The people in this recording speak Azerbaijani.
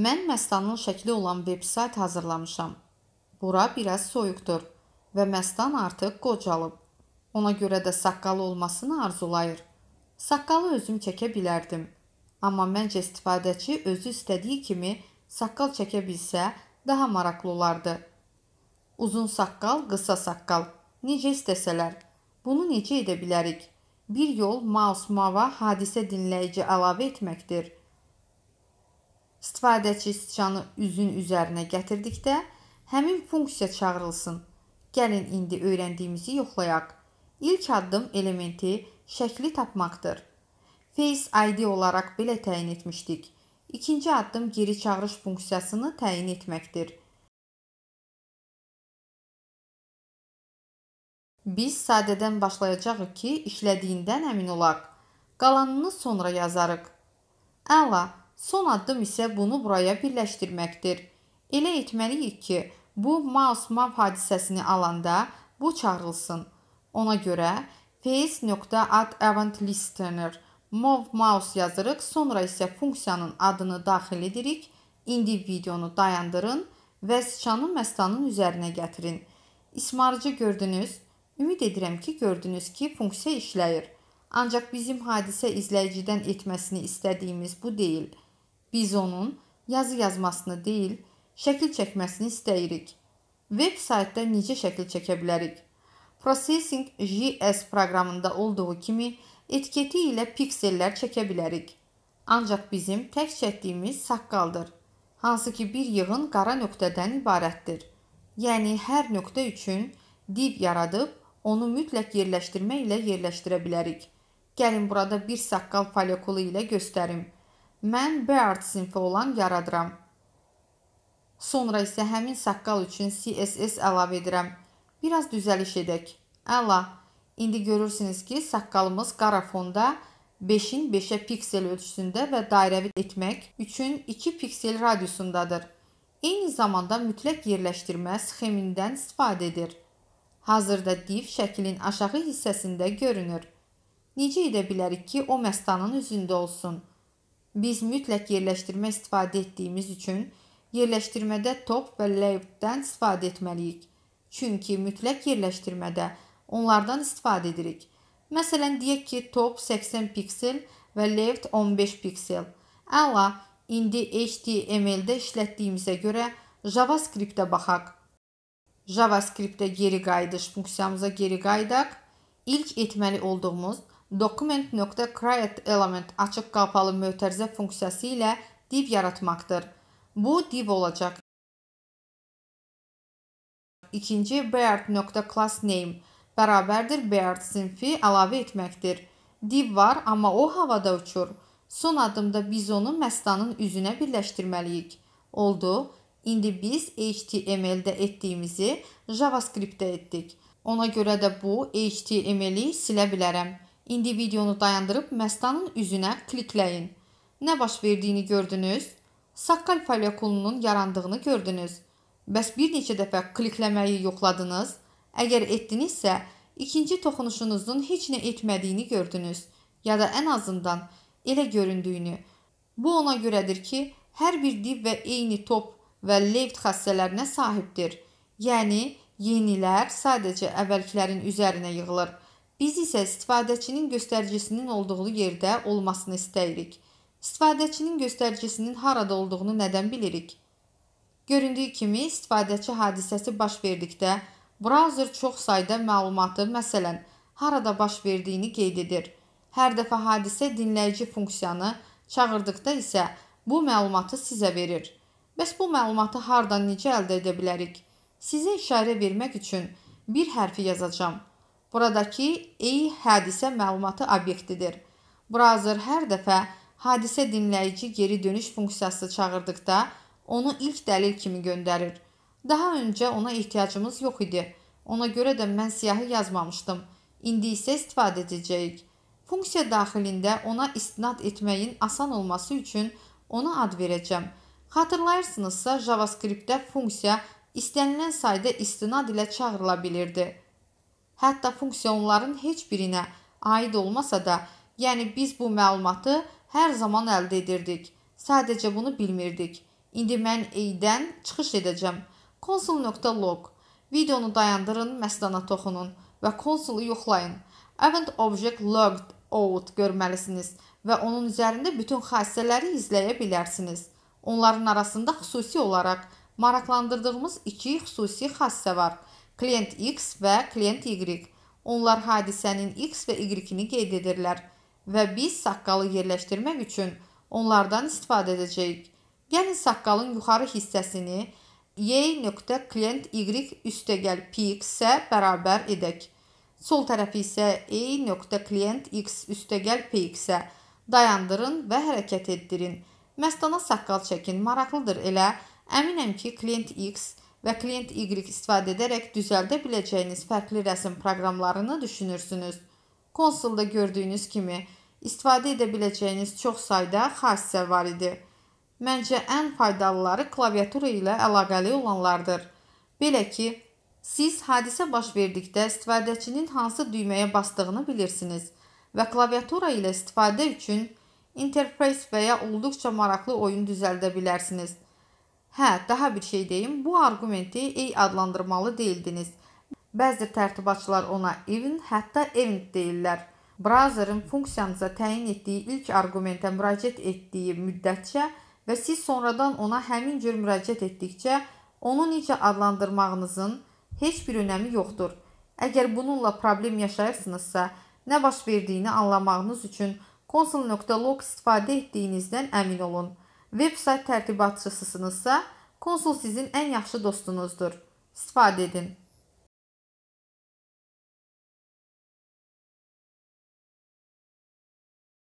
Mən məstanın şəkli olan veb-sayt hazırlamışam. Bura biraz soyuqdur və məstan artıq qocalıb. Ona görə də saqqalı olmasını arzulayır. Saqqalı özüm çəkə bilərdim. Amma məncə istifadəçi özü istədiyi kimi saqqal çəkə bilsə daha maraqlı olardı. Uzun saqqal, qısa saqqal. Necə istəsələr. Bunu necə edə bilərik? Bir yol Maus Mava hadisə dinləyici əlavə etməkdir. İstifadəçi sıçanı üzün üzərinə gətirdikdə həmin funksiya çağırılsın. Gəlin indi öyrəndiyimizi yoxlayaq. İlk addım elementi şəkli tapmaqdır. Face ID olaraq belə təyin etmişdik. İkinci addım geri çağırış funksiyasını təyin etməkdir. Biz sadədən başlayacağıq ki, işlədiyindən əmin olaq. Qalanını sonra yazarıq. Əla, Son addım isə bunu buraya birləşdirməkdir. Elə etməliyik ki, bu mouse map hadisəsini alanda bu çağırılsın. Ona görə face.add.eventlistener mov mouse yazırıq, sonra isə funksiyanın adını daxil edirik. İndi videonu dayandırın və sıçanı məstanın üzərinə gətirin. İsmarıcı gördünüz. Ümid edirəm ki, gördünüz ki, funksiya işləyir. Ancaq bizim hadisə izləyicidən etməsini istədiyimiz bu deyil. Biz onun yazı yazmasını deyil, şəkil çəkməsini istəyirik. Veb saytda necə şəkil çəkə bilərik? Processing JS proqramında olduğu kimi etiketi ilə piksellər çəkə bilərik. Ancaq bizim tək çəkdiyimiz saqqaldır, hansı ki bir yığın qara nöqtədən ibarətdir. Yəni hər nöqtə üçün div yaradıb onu mütləq yerləşdirmə ilə yerləşdirə bilərik. Gəlin burada bir saqqal folekulu ilə göstərim. Mən Beard sinfi olan yaradıram. Sonra isə həmin saqqal üçün CSS əlavə edirəm. Biraz düzəliş edək. Əla. İndi görürsünüz ki, saqqalımız qara fonda 5-in 5-ə piksel ölçüsündə və dairəvi etmək üçün 2 piksel radiusundadır. Eyni zamanda mütləq yerləşdirmə sxemindən istifadə edir. Hazırda div şəklin aşağı hissəsində görünür. Necə edə bilərik ki, o məstanın üzündə olsun? Biz mütləq yerləşdirmə istifadə etdiyimiz üçün yerləşdirmədə top və layoup-dan istifadə etməliyik. Çünki mütləq yerləşdirmədə onlardan istifadə edirik. Məsələn, deyək ki, top 80 piksel və layout 15 piksel. Əla, indi HTML-də işlətdiyimizə görə JavaScript-ə baxaq. JavaScript-də geri qayıdış funksiyamıza geri qayıdaq. İlk etməli olduğumuz document.createElement açıq qapalı mötərizə funksiyası ilə div yaratmaqdır. Bu div olacaq. İkinci beard.className bərabərdir beard sinfi əlavə etməkdir. Div var, amma o havada uçur. Son addımda biz onu məstanın üzünə birləşdirməliyik. Oldu. İndi biz HTML-də etdiyimizi JavaScript-də etdik. Ona görə də bu HTML-i silə bilərəm. İndi videonu dayandırıb məstanın üzünə klikləyin. Nə baş verdiyini gördünüz? Saqqal follikulunun yarandığını gördünüz. Bəs bir neçə dəfə klikləməyi yoxladınız? Əgər etdinizsə, ikinci toxunuşunuzun heç nə etmədiyini gördünüz ya da ən azından elə göründüyünü. Bu ona görədir ki, hər bir div və eyni top və left xassələrinə sahibdir. Yəni yenilər sadəcə əvvəlkilərin üzərinə yığılır. Biz isə istifadəçinin göstəricisinin olduğu yerdə olmasını istəyirik. İstifadəçinin göstəricisinin harada olduğunu nədən bilirik? Göründüyü kimi, istifadəçi hadisəsi baş verdikdə brauzer çox sayda məlumatı, məsələn, harada baş verdiyini qeyd edir. Hər dəfə hadisə dinləyici funksiyanı çağırdıqda isə bu məlumatı sizə verir. Bəs bu məlumatı hardan necə əldə edə bilərik? Sizə işarə vermək üçün bir hərfi yazacağam. Buradakı ey hadisə məlumatı obyektidir. Browser hər dəfə hadisə dinləyici geri dönüş funksiyası çağırdıqda onu ilk dəlil kimi göndərir. Daha öncə ona ehtiyacımız yox idi. Ona görə də mən siyahı yazmamışdım. İndi isə istifadə edəcəyik. Funksiya daxilində ona istinad etməyin asan olması üçün ona ad verəcəm. Xatırlayırsınızsa, JavaScript-də funksiya istənilən sayda istinad ilə çağırıla bilirdi. Hətta funksiyonların heç birinə aid olmasa da, yəni biz bu məlumatı hər zaman əldə edirdik. Sadəcə bunu bilmirdik. İndi mən A-dən çıxış edəcəm. Console.log Videonu dayandırın, məstana toxunun və konsolu yoxlayın. Event Object Logged Out görməlisiniz və onun üzərində bütün xassələri izləyə bilərsiniz. Onların arasında xüsusi olaraq maraqlandırdığımız iki xüsusi xassə var – klient X və klient Y. Onlar hadisənin X və Y-ini qeyd edirlər və biz saqqalı yerləşdirmək üçün onlardan istifadə edəcəyik. Yəni saqqalın yuxarı hissəsini y.klient y üstəgəl px isə bərabər edək. Sol tərəfi isə e.klient x üstəgəl px-ə dayandırın və hərəkət etdirin. Məstana saqqal çəkin, maraqlıdır elə. Əminəm ki, klient x və klient Y istifadə edərək düzəldə biləcəyiniz fərqli rəsm proqramlarını düşünürsünüz. Konsolda gördüyünüz kimi istifadə edə biləcəyiniz çox sayda xasisə var idi. Məncə ən faydalıları klaviatura ilə əlaqəli olanlardır. Belə ki, siz hadisə baş verdikdə istifadəçinin hansı düyməyə basdığını bilirsiniz və klaviatura ilə istifadə üçün interface və ya olduqca maraqlı oyun düzəldə bilərsiniz. Hə, daha bir şey deyim. Bu arqumenti ey adlandırmalı deyildiniz. Bəzi tərtibatçılar ona even, hətta event deyirlər. Browserin funksiyanıza təyin etdiyi ilk arqumentə müraciət etdiyi müddətcə və siz sonradan ona həmin cür müraciət etdikcə onu necə adlandırmağınızın heç bir önəmi yoxdur. Əgər bununla problem yaşayırsınızsa, nə baş verdiyini anlamağınız üçün console.log istifadə etdiyinizdən əmin olun. Veb-sayt tərtibatçısısınızsa, konsul sizin ən yaxşı dostunuzdur. İstifadə edin.